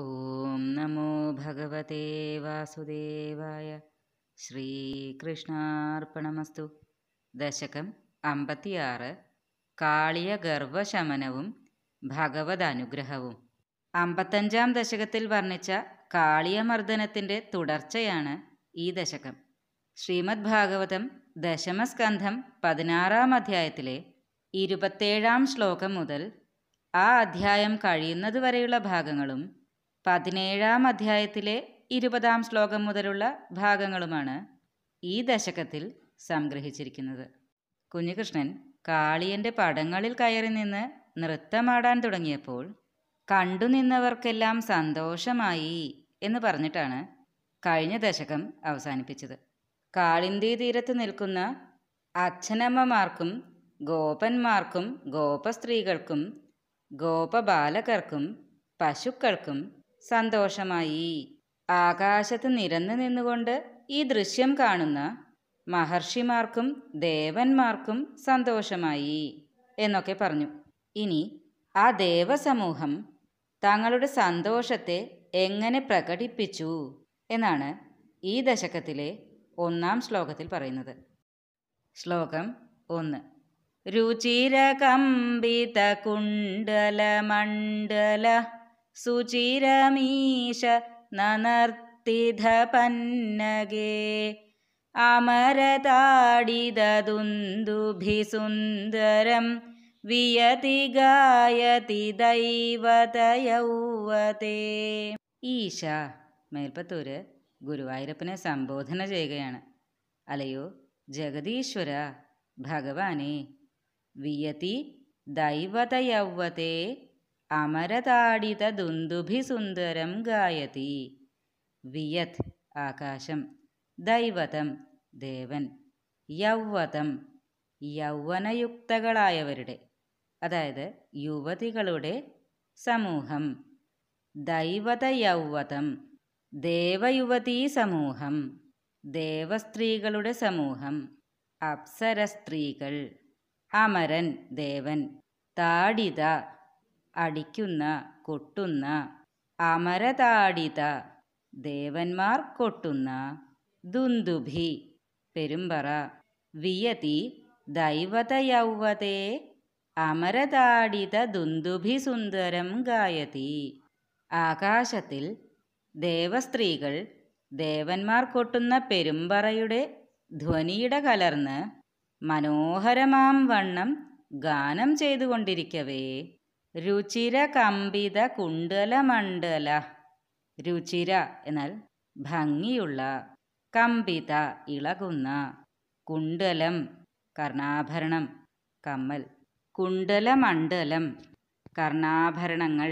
ॐ नमो भगवते വാസുദേവായ ശ്രീകൃഷ്ണാർപ്പണമസ്തു ദശകം അമ്പത്തിയാറ് കാളിയ ഗർവശമനവും ഭഗവത് അനുഗ്രഹവും അമ്പത്തഞ്ചാം ദശകത്തിൽ വർണ്ണിച്ച കാളിയമർദ്ദനത്തിൻ്റെ തുടർച്ചയാണ് ഈ ദശകം ശ്രീമദ് ഭാഗവതം ദശമസ്കന്ധം പതിനാറാം അധ്യായത്തിലെ ഇരുപത്തേഴാം ശ്ലോകം മുതൽ ആ അധ്യായം കഴിയുന്നതുവരെയുള്ള ഭാഗങ്ങളും പതിനേഴാം അധ്യായത്തിലെ ഇരുപതാം ശ്ലോകം മുതലുള്ള ഭാഗങ്ങളുമാണ് ഈ ദശകത്തിൽ സംഗ്രഹിച്ചിരിക്കുന്നത് കുഞ്ഞികൃഷ്ണൻ കാളിയൻ്റെ പടങ്ങളിൽ കയറി നിന്ന് നൃത്തമാടാൻ തുടങ്ങിയപ്പോൾ കണ്ടു നിന്നവർക്കെല്ലാം സന്തോഷമായി എന്ന് പറഞ്ഞിട്ടാണ് കഴിഞ്ഞ ദശകം അവസാനിപ്പിച്ചത് കാളിന്തി തീരത്ത് നിൽക്കുന്ന അച്ഛനമ്മമാർക്കും ഗോപന്മാർക്കും ഗോപസ്ത്രീകൾക്കും ഗോപബാലകർക്കും പശുക്കൾക്കും സന്തോഷമായി ആകാശത്ത് നിരന്നു നിന്നുകൊണ്ട് ഈ ദൃശ്യം കാണുന്ന മഹർഷിമാർക്കും ദേവന്മാർക്കും സന്തോഷമായി എന്നൊക്കെ പറഞ്ഞു ഇനി ആ ദേവസമൂഹം തങ്ങളുടെ സന്തോഷത്തെ എങ്ങനെ പ്രകടിപ്പിച്ചു എന്നാണ് ഈ ദശകത്തിലെ ഒന്നാം ശ്ലോകത്തിൽ പറയുന്നത് ശ്ലോകം ഒന്ന് രുചിരകമ്പിത മണ്ഡല സുചിരമീശ നനർത്തിധപന്നഗേ അമരതാടിതുന്ദുഭിസുന്ദരം വിയതി ഗായതി ദൈവതയൗവതേ ഈശ മേൽപ്പത്തൂര് ഗുരുവായൂരപ്പനെ സംബോധന ചെയ്യുകയാണ് അലയോ ജഗതീശ്വര ഭഗവാനെ വിയതി ദൈവതയൗവതേ അമരതാടിതദുന്ദുഭിസുന്ദരം ഗായതി വിയത് ആകാശം ദൈവതം ദേവൻ യൗവതം യൗവനയുക്തകളായവരുടെ അതായത് യുവതികളുടെ സമൂഹം ദൈവത യൗവതം ദേവയുവതീ സമൂഹം ദേവസ്ത്രീകളുടെ സമൂഹം അപ്സര സ്ത്രീകൾ അമരൻ ദേവൻ താടിത അടിക്കുന്ന കൊട്ടുന്ന അമരതാടിത ദേവന്മാർ കൊട്ടുന്ന ദുന്ദുഭി പെരുമ്പറ വിയതി ദൈവതയൗവതേ അമരതാടിത ദുന്ദുഭി സുന്ദരം ഗായതി ആകാശത്തിൽ ദേവസ്ത്രീകൾ ദേവന്മാർ കൊട്ടുന്ന പെരുമ്പറയുടെ ധ്വനിയുടെ കലർന്ന് മനോഹരമാം വണ്ണം ഗാനം ചെയ്തുകൊണ്ടിരിക്കവേ കുണ്ടല മണ്ഡല രുചിര എന്നാൽ ഭംഗിയുള്ള കമ്പിത ഇളകുന്ന കുണ്ടലം കർണാഭരണം കമ്മൽ മണ്ഡലം കർണാഭരണങ്ങൾ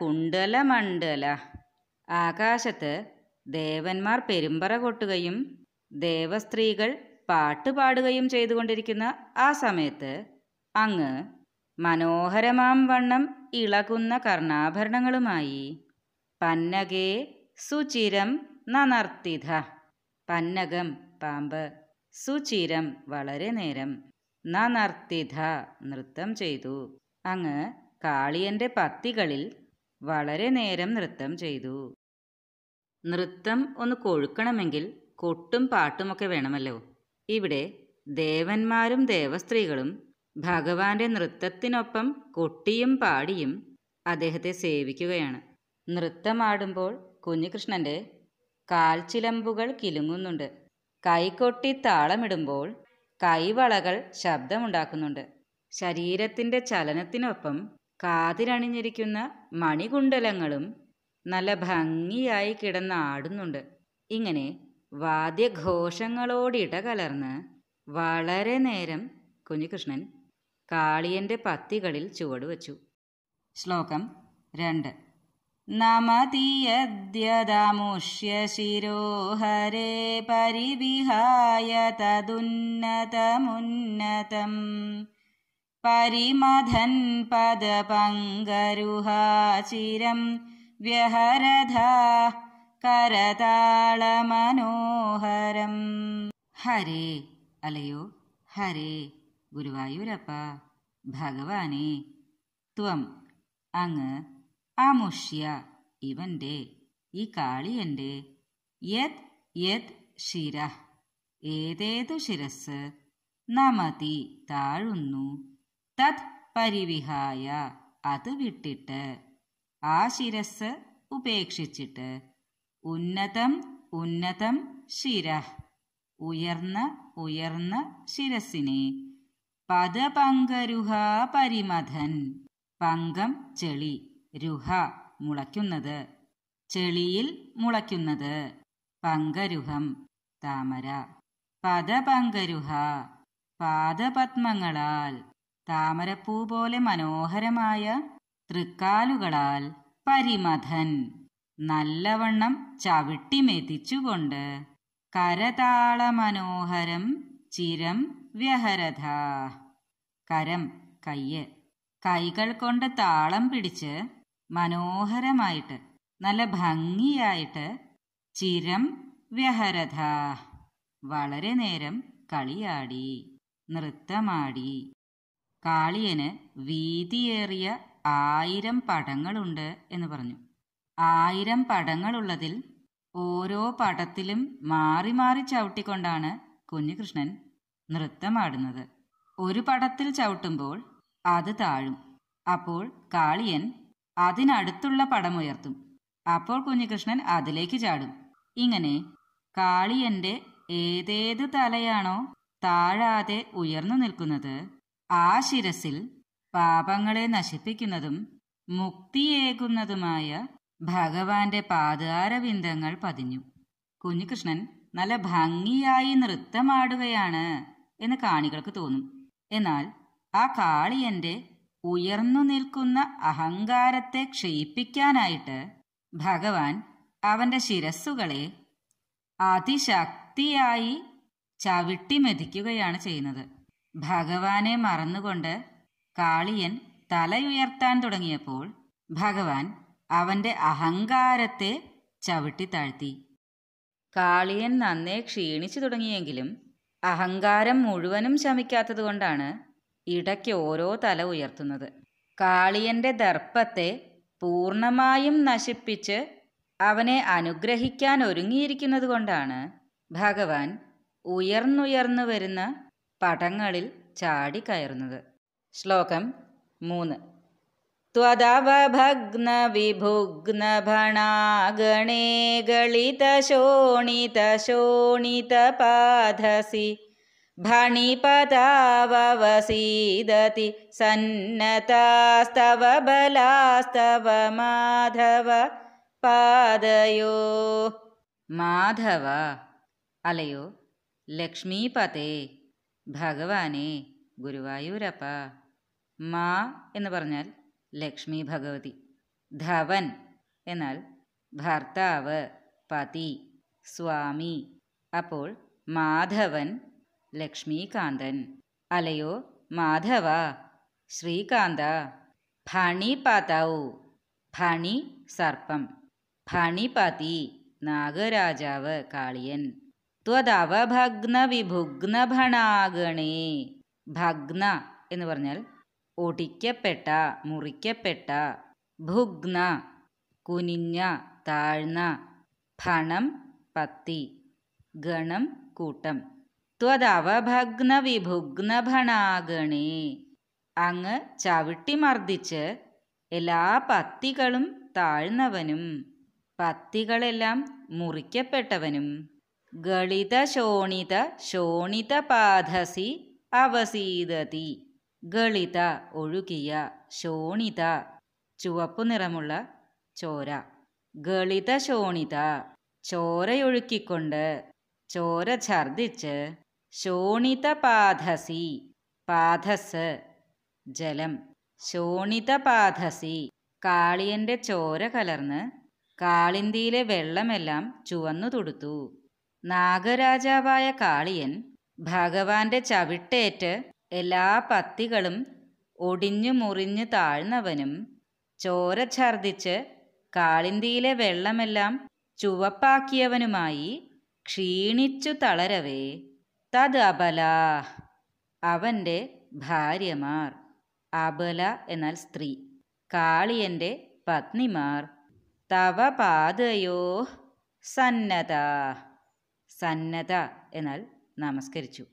കുണ്ടല മണ്ഡല ആകാശത്ത് ദേവന്മാർ പെരുമ്പറ കൊട്ടുകയും ദേവസ്ത്രീകൾ പാട്ടുപാടുകയും ചെയ്തുകൊണ്ടിരിക്കുന്ന ആ സമയത്ത് അങ്ങ് മനോഹരമാം വണ്ണം ഇളകുന്ന കർണാഭരണങ്ങളുമായി പന്നകേ സുചിരം നനർത്തിഥ പന്നകം പാമ്പ് സുചിരം വളരെ നേരം നനർത്തിഥ നൃത്തം ചെയ്തു അങ്ങ് കാളിയന്റെ പത്തികളിൽ വളരെ നേരം നൃത്തം ചെയ്തു നൃത്തം ഒന്ന് കൊഴുക്കണമെങ്കിൽ കൊട്ടും പാട്ടുമൊക്കെ വേണമല്ലോ ഇവിടെ ദേവന്മാരും ദേവസ്ത്രീകളും ഭഗവാന്റെ നൃത്തത്തിനൊപ്പം കൊട്ടിയും പാടിയും അദ്ദേഹത്തെ സേവിക്കുകയാണ് നൃത്തമാടുമ്പോൾ കുഞ്ഞികൃഷ്ണന്റെ കാൽച്ചിലമ്പുകൾ കിലുങ്ങുന്നുണ്ട് കൈകൊട്ടി താളമിടുമ്പോൾ കൈവളകൾ ശബ്ദമുണ്ടാക്കുന്നുണ്ട് ശരീരത്തിന്റെ ചലനത്തിനൊപ്പം കാതിലണിഞ്ഞിരിക്കുന്ന മണികുണ്ടലങ്ങളും നല്ല ഭംഗിയായി കിടന്നാടുന്നുണ്ട് ഇങ്ങനെ വാദ്യഘോഷങ്ങളോടിട കലർന്ന് വളരെ നേരം കുഞ്ഞികൃഷ്ണൻ കാളിയന്റെ പത്തികളിൽ ചുവട് വച്ചു ശ്ലോകം രണ്ട് നമതിയദ്യദമുഷ്യ പരിവിഹായ തതുന്നതമുന്നതം പരിമഥൻ പദപങ്കരുഹാചിരം വ്യഹരധാ കരതാളമനോഹരം ഹരേ അലയോ ഹരേ ഗുരുവായൂരപ്പ ഭഗവാനെ ത്വം അങ് ആമുഷ്യ ഇവന്റെ ഈ കാളിയൻ്റെ യത് യത് ശിര ഏതേതു ശിരസ് നമതി താഴുന്നു തത് പരിവിഹായ അത് വിട്ടിട്ട് ആ ശിരസ് ഉപേക്ഷിച്ചിട്ട് ഉന്നതം ഉന്നതം ശിര ഉയർന്ന ഉയർന്ന ശിരസിനെ പദപങ്കരുഹ പരിമഥൻ പങ്കം ചെളി രുഹ മുളയ്ക്കുന്നത് ചെളിയിൽ മുളയ്ക്കുന്നത് പങ്കരുഹം താമര പദപങ്കരുഹ പാദപത്മങ്ങളാൽ താമരപ്പൂ പോലെ മനോഹരമായ തൃക്കാലുകളാൽ പരിമഥൻ നല്ലവണ്ണം ചവിട്ടിമെതിച്ചുകൊണ്ട് കരതാള മനോഹരം ചിരം വ്യഹരഥ കരം കയ്യ് കൈകൾ കൊണ്ട് താളം പിടിച്ച് മനോഹരമായിട്ട് നല്ല ഭംഗിയായിട്ട് ചിരം വ്യഹരഥ വളരെ നേരം കളിയാടി നൃത്തമാടി കാളിയന് വീതിയേറിയ ആയിരം പടങ്ങളുണ്ട് എന്ന് പറഞ്ഞു ആയിരം പടങ്ങളുള്ളതിൽ ഓരോ പടത്തിലും മാറി മാറി ചവിട്ടിക്കൊണ്ടാണ് കുഞ്ഞുകൃഷ്ണൻ നൃത്തമാടുന്നത് ഒരു പടത്തിൽ ചവിട്ടുമ്പോൾ അത് താഴും അപ്പോൾ കാളിയൻ അതിനടുത്തുള്ള പടമുയർത്തും അപ്പോൾ കുഞ്ഞികൃഷ്ണൻ അതിലേക്ക് ചാടും ഇങ്ങനെ കാളിയന്റെ ഏതേത് തലയാണോ താഴാതെ ഉയർന്നു നിൽക്കുന്നത് ആ ശിരസിൽ പാപങ്ങളെ നശിപ്പിക്കുന്നതും മുക്തിയേകുന്നതുമായ ഭഗവാന്റെ പാതാരവിന്ദങ്ങൾ പതിഞ്ഞു കുഞ്ഞികൃഷ്ണൻ നല്ല ഭംഗിയായി നൃത്തമാടുകയാണ് എന്ന് കാണികൾക്ക് തോന്നും എന്നാൽ ആ കാളിയന്റെ ഉയർന്നു നിൽക്കുന്ന അഹങ്കാരത്തെ ക്ഷയിപ്പിക്കാനായിട്ട് ഭഗവാൻ അവന്റെ ശിരസ്സുകളെ അതിശക്തിയായി ചവിട്ടി മെതിക്കുകയാണ് ചെയ്യുന്നത് ഭഗവാനെ മറന്നുകൊണ്ട് കാളിയൻ തലയുയർത്താൻ തുടങ്ങിയപ്പോൾ ഭഗവാൻ അവന്റെ അഹങ്കാരത്തെ ചവിട്ടി താഴ്ത്തി കാളിയൻ നന്നേ ക്ഷീണിച്ചു തുടങ്ങിയെങ്കിലും അഹങ്കാരം മുഴുവനും ശമിക്കാത്തതുകൊണ്ടാണ് ഇടയ്ക്ക് ഓരോ തല ഉയർത്തുന്നത് കാളിയൻ്റെ ദർപ്പത്തെ പൂർണമായും നശിപ്പിച്ച് അവനെ അനുഗ്രഹിക്കാൻ ഒരുങ്ങിയിരിക്കുന്നത് കൊണ്ടാണ് ഭഗവാൻ ഉയർന്നുയർന്നു വരുന്ന പടങ്ങളിൽ ചാടി കയറുന്നത് ശ്ലോകം മൂന്ന് भग्न विभुग्न भणागणे गलितशोणितशोणितपाधसि भणिपतावसीदति सन्नतास्तव बलास्तव माधव पादयो माधव अलयो लक्ष्मीपते भगवाने गुरुवायूरप मा പറഞ്ഞാൽ ലക്ഷ്മി ഭഗവതി ധവൻ എന്നാൽ ഭർത്താവ് പതി സ്വാമി അപ്പോൾ മാധവൻ ലക്ഷ്മീകാന്തൻ അലയോ മാധവ ശ്രീകാന്ത ഫണിപതൗ ഫണി സർപ്പം ഫണിപതി നാഗരാജാവ് കാളിയൻ ത്വതവഭഗ്ന വിഭുഗ്ന ഭണാഗണേ ഭഗ്ന എന്ന് പറഞ്ഞാൽ ഒടിക്കപ്പെട്ട മുറിക്കപ്പെട്ട ഭുഗ്ന കുനിഞ്ഞ താഴ്ന്ന ഫണം പത്തി ഗണം കൂട്ടം ത്വതവഭഗ്ന വിഭുഗ്നഭണാഗണേ അങ്ങ് ചവിട്ടി മർദ്ദിച്ച് എല്ലാ പത്തികളും താഴ്ന്നവനും പത്തികളെല്ലാം മുറിക്കപ്പെട്ടവനും ഗളിത ശോണിത ശോണിത പാധസി അവസീദതി ഗളിത ഒഴുകിയ ശോണിത ചുവപ്പു നിറമുള്ള ചോര ഗളിത ശോണിത ചോരയൊഴുക്കിക്കൊണ്ട് ചോര ഛർദിച്ച് ശോണിത പാധസി പാധസ് ജലം ശോണിത പാധസി കാളിയന്റെ ചോര കലർന്ന് കാളിന്തിയിലെ വെള്ളമെല്ലാം ചുവന്നു തൊടുത്തു നാഗരാജാവായ കാളിയൻ ഭഗവാന്റെ ചവിട്ടേറ്റ് എല്ലാ പത്തികളും ഒടിഞ്ഞു മുറിഞ്ഞു താഴ്ന്നവനും ചോര ഛർദിച്ച് കാളിന്തിയിലെ വെള്ളമെല്ലാം ചുവപ്പാക്കിയവനുമായി ക്ഷീണിച്ചു തളരവേ തത് അബല അവൻ്റെ ഭാര്യമാർ അബല എന്നാൽ സ്ത്രീ കാളിയൻ്റെ പത്നിമാർ തവ പാതയോ സന്നത സന്നത എന്നാൽ നമസ്കരിച്ചു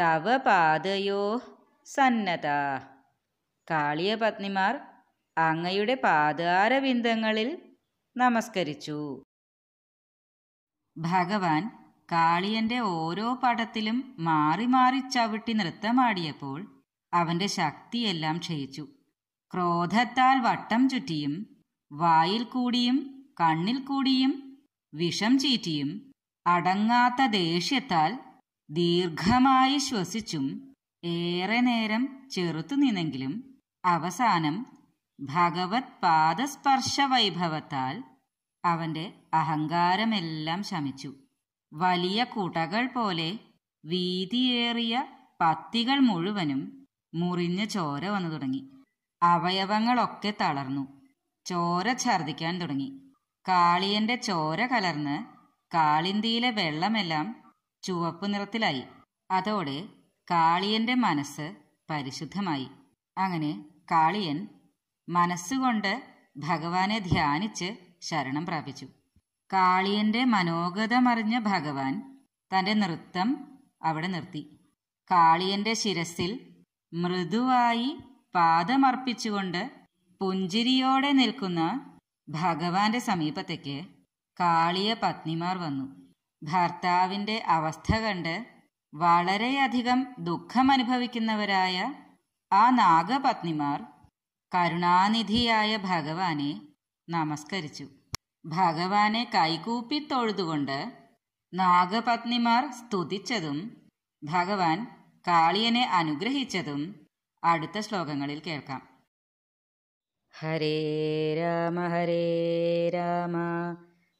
തവ പാദയോ സന്നത കാളിയ പത്നിമാർ അങ്ങയുടെ വിന്ദങ്ങളിൽ നമസ്കരിച്ചു ഭഗവാൻ കാളിയന്റെ ഓരോ പടത്തിലും മാറി മാറി ചവിട്ടി നൃത്തമാടിയപ്പോൾ അവന്റെ ശക്തിയെല്ലാം ക്ഷയിച്ചു ക്രോധത്താൽ വട്ടം ചുറ്റിയും വായിൽ കൂടിയും കണ്ണിൽ കൂടിയും വിഷം ചീറ്റിയും അടങ്ങാത്ത ദേഷ്യത്താൽ ദീർഘമായി ശ്വസിച്ചും ഏറെ നേരം ചെറുത്തു നിന്നെങ്കിലും അവസാനം ഭഗവത് പാദസ്പർശ വൈഭവത്താൽ അവന്റെ അഹങ്കാരമെല്ലാം ശമിച്ചു വലിയ കുടകൾ പോലെ വീതിയേറിയ പത്തികൾ മുഴുവനും മുറിഞ്ഞ് ചോര വന്നു തുടങ്ങി അവയവങ്ങളൊക്കെ തളർന്നു ചോര ഛർദിക്കാൻ തുടങ്ങി കാളിയന്റെ ചോര കലർന്ന് കാളിന്തിയിലെ വെള്ളമെല്ലാം ചുവപ്പ് നിറത്തിലായി അതോടെ കാളിയന്റെ മനസ്സ് പരിശുദ്ധമായി അങ്ങനെ കാളിയൻ മനസ്സുകൊണ്ട് ഭഗവാനെ ധ്യാനിച്ച് ശരണം പ്രാപിച്ചു കാളിയന്റെ മനോഗതമറിഞ്ഞ ഭഗവാൻ തന്റെ നൃത്തം അവിടെ നിർത്തി കാളിയന്റെ ശിരസിൽ മൃദുവായി പാദമർപ്പിച്ചുകൊണ്ട് പുഞ്ചിരിയോടെ നിൽക്കുന്ന ഭഗവാന്റെ സമീപത്തേക്ക് കാളിയ പത്നിമാർ വന്നു ഭർത്താവിൻ്റെ അവസ്ഥ കണ്ട് വളരെയധികം ദുഃഖമനുഭവിക്കുന്നവരായ ആ നാഗപത്നിമാർ കരുണാനിധിയായ ഭഗവാനെ നമസ്കരിച്ചു ഭഗവാനെ കൈകൂപ്പി തൊഴുതുകൊണ്ട് നാഗപത്നിമാർ സ്തുതിച്ചതും ഭഗവാൻ കാളിയനെ അനുഗ്രഹിച്ചതും അടുത്ത ശ്ലോകങ്ങളിൽ കേൾക്കാം ഹരേ രാമ ഹരേ രാമ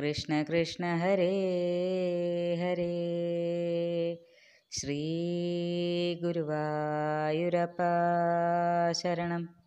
कृष्ण कृष्ण हरे हरे शरणं